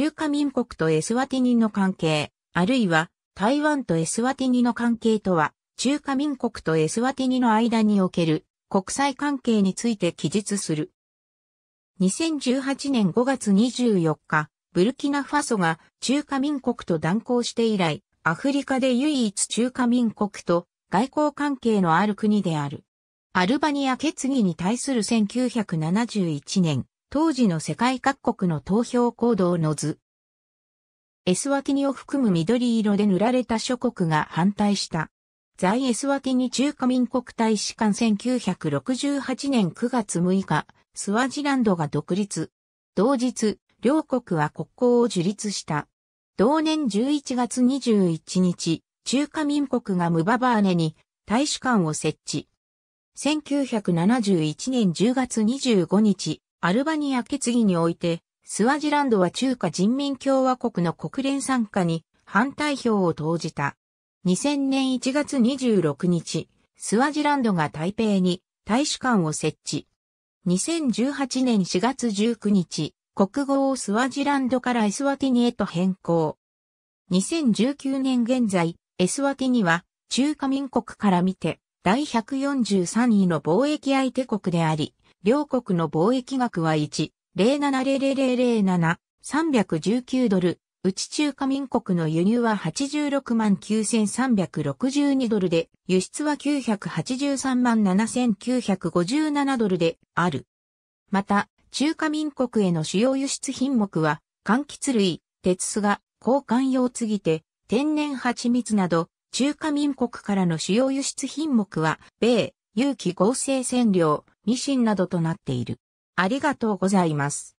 中華民国とエスワティニの関係、あるいは台湾とエスワティニの関係とは、中華民国とエスワティニの間における国際関係について記述する。2018年5月24日、ブルキナファソが中華民国と断交して以来、アフリカで唯一中華民国と外交関係のある国である。アルバニア決議に対する1971年、当時の世界各国の投票行動の図。エスワティニを含む緑色で塗られた諸国が反対した。在エスワティニ中華民国大使館1968年9月6日、スワジランドが独立。同日、両国は国交を樹立した。同年11月21日、中華民国がムババーネに大使館を設置。1971年10月25日、アルバニア決議において、スワジランドは中華人民共和国の国連参加に反対票を投じた。2000年1月26日、スワジランドが台北に大使館を設置。2018年4月19日、国語をスワジランドからエスワティニへと変更。2019年現在、エスワティニは中華民国から見て第143位の貿易相手国であり、両国の貿易額は1 0 7 0 0 0 0 7 3 1 9ドル、うち中華民国の輸入は86万9362ドルで、輸出は983万7957ドルである。また、中華民国への主要輸出品目は、柑橘類、鉄すが、交換用継ぎて、天然蜂蜜など、中華民国からの主要輸出品目は、米、有機合成染料、ミシンなどとなっている。ありがとうございます。